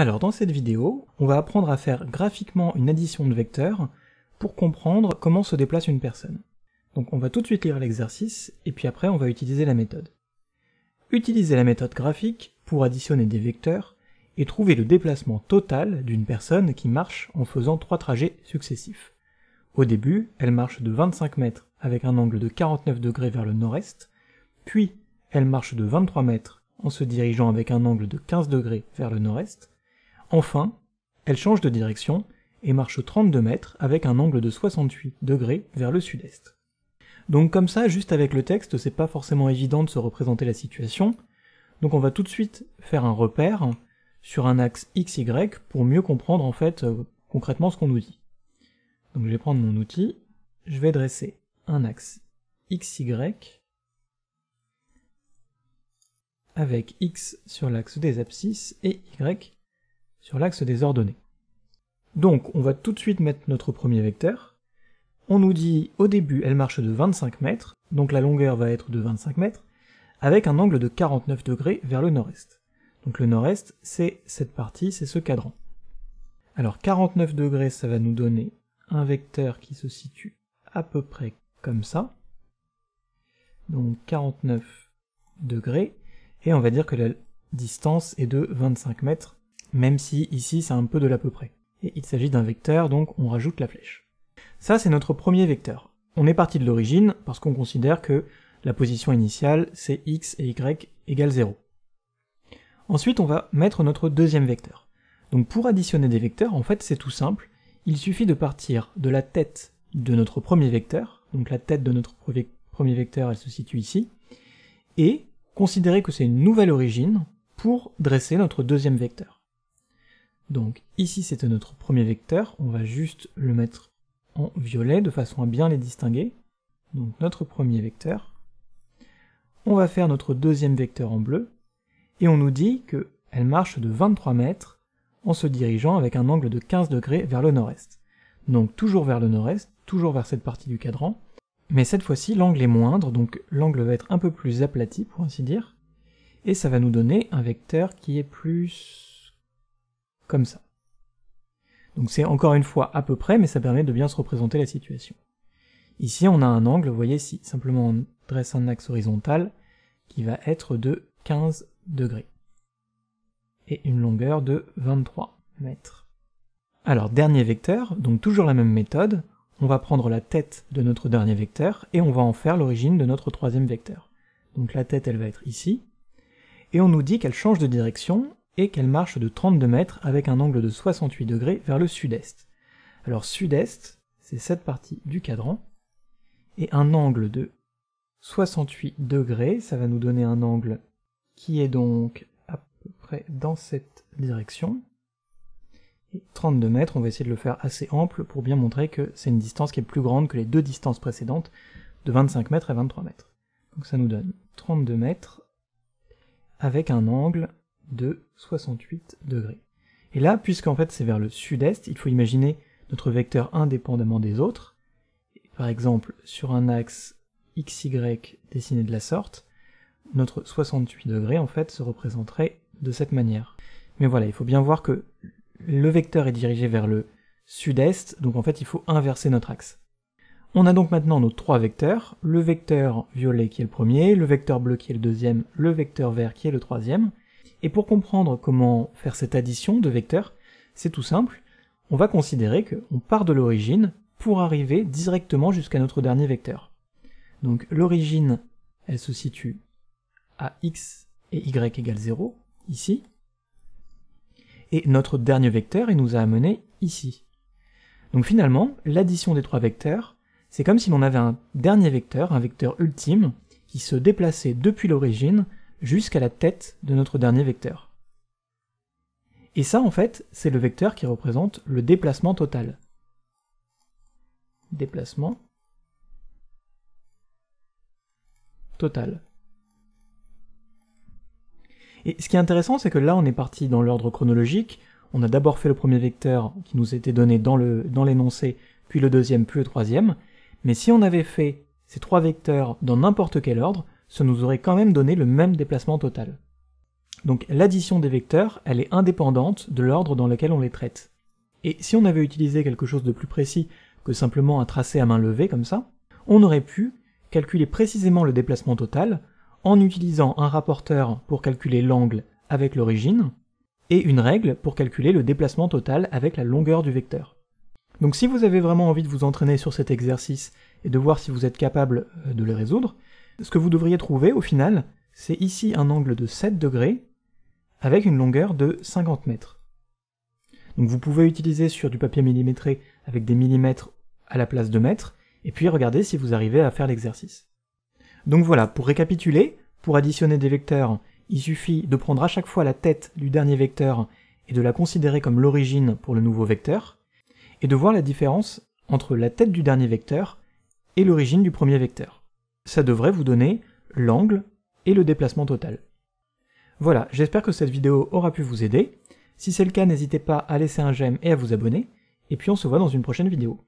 Alors dans cette vidéo, on va apprendre à faire graphiquement une addition de vecteurs pour comprendre comment se déplace une personne. Donc on va tout de suite lire l'exercice, et puis après on va utiliser la méthode. Utilisez la méthode graphique pour additionner des vecteurs et trouver le déplacement total d'une personne qui marche en faisant trois trajets successifs. Au début, elle marche de 25 mètres avec un angle de 49 degrés vers le nord-est, puis elle marche de 23 mètres en se dirigeant avec un angle de 15 degrés vers le nord-est, Enfin, elle change de direction et marche 32 mètres avec un angle de 68 degrés vers le sud-est. Donc comme ça, juste avec le texte, c'est pas forcément évident de se représenter la situation, donc on va tout de suite faire un repère sur un axe XY pour mieux comprendre en fait euh, concrètement ce qu'on nous dit. Donc je vais prendre mon outil, je vais dresser un axe XY avec X sur l'axe des abscisses et Y sur l'axe des ordonnées. Donc on va tout de suite mettre notre premier vecteur. On nous dit au début elle marche de 25 mètres, donc la longueur va être de 25 mètres, avec un angle de 49 degrés vers le nord-est. Donc le nord-est, c'est cette partie, c'est ce cadran. Alors 49 degrés, ça va nous donner un vecteur qui se situe à peu près comme ça. Donc 49 degrés, et on va dire que la distance est de 25 mètres même si ici c'est un peu de l'à peu près. Et il s'agit d'un vecteur, donc on rajoute la flèche. Ça, c'est notre premier vecteur. On est parti de l'origine, parce qu'on considère que la position initiale, c'est x et y égale 0. Ensuite, on va mettre notre deuxième vecteur. Donc pour additionner des vecteurs, en fait, c'est tout simple. Il suffit de partir de la tête de notre premier vecteur, donc la tête de notre premier vecteur, elle se situe ici, et considérer que c'est une nouvelle origine pour dresser notre deuxième vecteur. Donc ici c'était notre premier vecteur, on va juste le mettre en violet de façon à bien les distinguer. Donc notre premier vecteur. On va faire notre deuxième vecteur en bleu, et on nous dit qu'elle marche de 23 mètres en se dirigeant avec un angle de 15 degrés vers le nord-est. Donc toujours vers le nord-est, toujours vers cette partie du cadran, mais cette fois-ci l'angle est moindre, donc l'angle va être un peu plus aplati pour ainsi dire, et ça va nous donner un vecteur qui est plus comme ça. Donc c'est encore une fois à peu près, mais ça permet de bien se représenter la situation. Ici, on a un angle, vous voyez, si simplement on dresse un axe horizontal qui va être de 15 degrés et une longueur de 23 mètres. Alors, dernier vecteur, donc toujours la même méthode, on va prendre la tête de notre dernier vecteur et on va en faire l'origine de notre troisième vecteur. Donc la tête, elle va être ici, et on nous dit qu'elle change de direction et qu'elle marche de 32 mètres avec un angle de 68 degrés vers le sud-est. Alors sud-est, c'est cette partie du cadran, et un angle de 68 degrés, ça va nous donner un angle qui est donc à peu près dans cette direction. Et 32 mètres, on va essayer de le faire assez ample pour bien montrer que c'est une distance qui est plus grande que les deux distances précédentes de 25 mètres et 23 mètres. Donc ça nous donne 32 mètres avec un angle de 68 degrés. Et là, puisqu'en fait c'est vers le sud-est, il faut imaginer notre vecteur indépendamment des autres. Par exemple, sur un axe XY dessiné de la sorte, notre 68 degrés en fait se représenterait de cette manière. Mais voilà, il faut bien voir que le vecteur est dirigé vers le sud-est, donc en fait il faut inverser notre axe. On a donc maintenant nos trois vecteurs, le vecteur violet qui est le premier, le vecteur bleu qui est le deuxième, le vecteur vert qui est le troisième, et pour comprendre comment faire cette addition de vecteurs, c'est tout simple, on va considérer qu'on part de l'origine pour arriver directement jusqu'à notre dernier vecteur. Donc l'origine, elle se situe à x et y égale 0, ici, et notre dernier vecteur, il nous a amené ici. Donc finalement, l'addition des trois vecteurs, c'est comme si l'on avait un dernier vecteur, un vecteur ultime, qui se déplaçait depuis l'origine jusqu'à la tête de notre dernier vecteur. Et ça, en fait, c'est le vecteur qui représente le déplacement total. Déplacement total. Et ce qui est intéressant, c'est que là, on est parti dans l'ordre chronologique. On a d'abord fait le premier vecteur qui nous était donné dans l'énoncé, dans puis le deuxième, puis le troisième. Mais si on avait fait ces trois vecteurs dans n'importe quel ordre, ce nous aurait quand même donné le même déplacement total. Donc l'addition des vecteurs, elle est indépendante de l'ordre dans lequel on les traite. Et si on avait utilisé quelque chose de plus précis que simplement un tracé à main levée comme ça, on aurait pu calculer précisément le déplacement total en utilisant un rapporteur pour calculer l'angle avec l'origine et une règle pour calculer le déplacement total avec la longueur du vecteur. Donc si vous avez vraiment envie de vous entraîner sur cet exercice et de voir si vous êtes capable euh, de le résoudre, ce que vous devriez trouver au final, c'est ici un angle de 7 degrés avec une longueur de 50 mètres. Donc vous pouvez utiliser sur du papier millimétré avec des millimètres à la place de mètres, et puis regardez si vous arrivez à faire l'exercice. Donc voilà, pour récapituler, pour additionner des vecteurs, il suffit de prendre à chaque fois la tête du dernier vecteur et de la considérer comme l'origine pour le nouveau vecteur, et de voir la différence entre la tête du dernier vecteur et l'origine du premier vecteur ça devrait vous donner l'angle et le déplacement total. Voilà, j'espère que cette vidéo aura pu vous aider. Si c'est le cas, n'hésitez pas à laisser un j'aime et à vous abonner, et puis on se voit dans une prochaine vidéo.